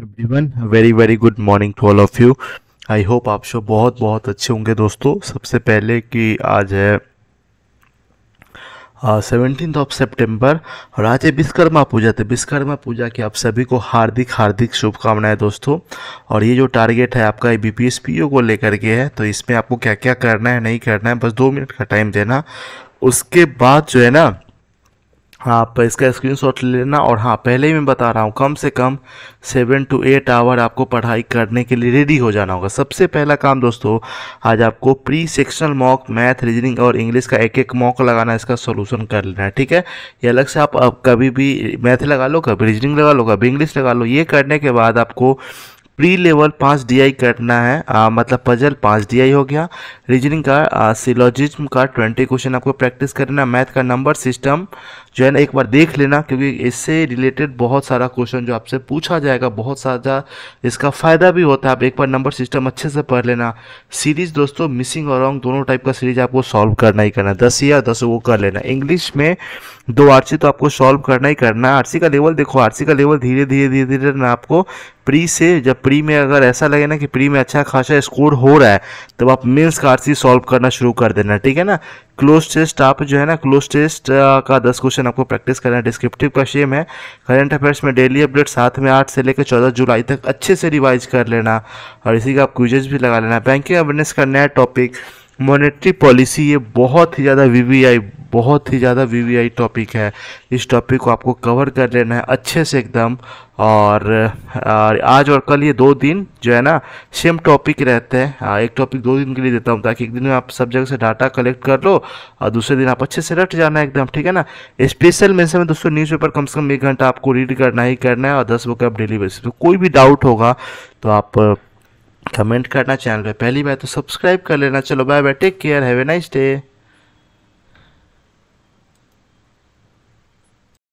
everyone very very good morning to all of you I hope आप सब बहुत बहुत अच्छे होंगे दोस्तों सबसे पहले कि आज है सेवनटीन ऑफ सेप्टेम्बर और आज है विश्वकर्मा पूजा तो विश्वकर्मा पूजा की आप सभी को हार्दिक हार्दिक शुभकामनाएं दोस्तों और ये जो टारगेट है आपका B P S P O को लेकर के है तो इसमें आपको क्या क्या करना है नहीं करना है बस दो मिनट का टाइम देना उसके बाद जो है ना आप इसका स्क्रीनशॉट ले लेना और हाँ पहले ही मैं बता रहा हूँ कम से कम सेवन टू एट आवर आपको पढ़ाई करने के लिए रेडी हो जाना होगा सबसे पहला काम दोस्तों आज आपको pre sectional mock math reasoning और इंग्लिश का एक एक मॉक लगाना इसका सोल्यूशन कर लेना है ठीक है ये अलग से आप, आप कभी भी मैथ लगा लो कभी रीजनिंग लगा लो कभी इंग्लिश लगा लो ये करने के बाद आपको प्री लेवल पाँच डी करना है आ, मतलब पजल पाँच डी हो गया रीजनिंग का सिलोजिज्म का ट्वेंटी क्वेश्चन आपको प्रैक्टिस करना मैथ का नंबर सिस्टम जो है ना एक बार देख लेना क्योंकि इससे रिलेटेड बहुत सारा क्वेश्चन जो आपसे पूछा जाएगा बहुत सारा इसका फ़ायदा भी होता है आप एक बार नंबर सिस्टम अच्छे से पढ़ लेना सीरीज़ दोस्तों मिसिंग और रॉन्ग दोनों टाइप का सीरीज आपको सॉल्व करना ही करना दस या दस वो कर लेना इंग्लिश में दो आर तो आपको सॉल्व करना ही करना आरसी का लेवल देखो आरसी का लेवल धीरे धीरे धीरे धीरे ना आपको प्री से जब प्री में अगर ऐसा लगे ना कि प्री में अच्छा खासा स्कोर हो रहा है तब आप मेन्स का आर सॉल्व करना शुरू कर देना ठीक है ना क्लोज टेस्ट आप जो है ना क्लोज टेस्ट का दस क्वेश्चन आपको प्रैक्टिस करना है डिस्क्रिप्टिव का सेम है करंट अफेयर्स में डेली अपडेट साथ में आठ से लेकर चौदह जुलाई तक अच्छे से रिवाइज कर लेना और इसी का आप क्विजेज भी लगा लेना बैंकिंग अवेयरनेस का नया टॉपिक मॉनेटरी पॉलिसी ये बहुत ही ज़्यादा वी बहुत ही ज़्यादा वी टॉपिक है इस टॉपिक को आपको कवर कर लेना है अच्छे से एकदम और आज और कल ये दो दिन जो है ना सेम टॉपिक रहते हैं एक टॉपिक दो दिन के लिए देता हूँ ताकि एक दिन में आप सब जगह से डाटा कलेक्ट कर लो और दूसरे दिन आप अच्छे से रट जाना एकदम ठीक है ना स्पेशल में से में दोस्तों न्यूज़पेपर कम से कम एक घंटा आपको रीड करना ही करना है और दस बुक आप डेली बेसिस पर कोई भी डाउट होगा तो आप कमेंट करना चैनल पर पहली बार तो सब्सक्राइब कर लेना चलो bye bye take care have a nice day